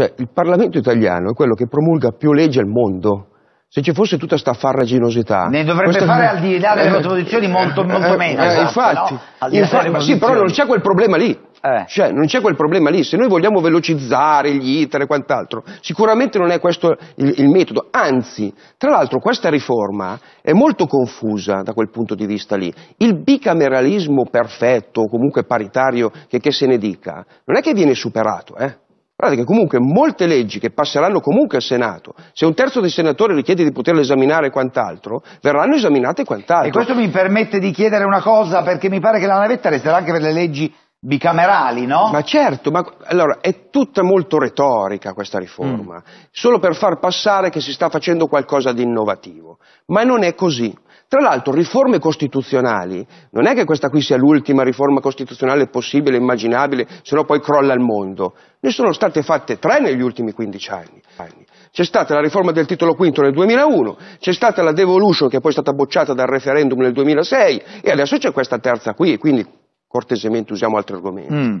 Cioè, il Parlamento italiano è quello che promulga più leggi al mondo. Se ci fosse tutta sta farraginosità... Ne dovrebbe questa... fare al di là delle proposizioni eh, molto, molto eh, meno. Eh, esatto, infatti, no? infatti sì, però non c'è quel problema lì. Eh. Cioè, non c'è quel problema lì. Se noi vogliamo velocizzare gli iter e quant'altro, sicuramente non è questo il, il metodo. Anzi, tra l'altro, questa riforma è molto confusa da quel punto di vista lì. Il bicameralismo perfetto, o comunque paritario, che, che se ne dica, non è che viene superato, eh? Guardate che comunque molte leggi che passeranno comunque al Senato, se un terzo dei senatori le chiede di poterle esaminare e quant'altro, verranno esaminate e quant'altro. E questo mi permette di chiedere una cosa, perché mi pare che la navetta resterà anche per le leggi bicamerali, no? Ma certo, ma allora è tutta molto retorica questa riforma, mm. solo per far passare che si sta facendo qualcosa di innovativo, ma non è così. Tra l'altro riforme costituzionali, non è che questa qui sia l'ultima riforma costituzionale possibile, immaginabile, se no poi crolla il mondo. Ne sono state fatte tre negli ultimi 15 anni. C'è stata la riforma del titolo quinto nel 2001, c'è stata la devolution che è poi stata bocciata dal referendum nel 2006 e adesso c'è questa terza qui, quindi cortesemente usiamo altri argomenti. Mm.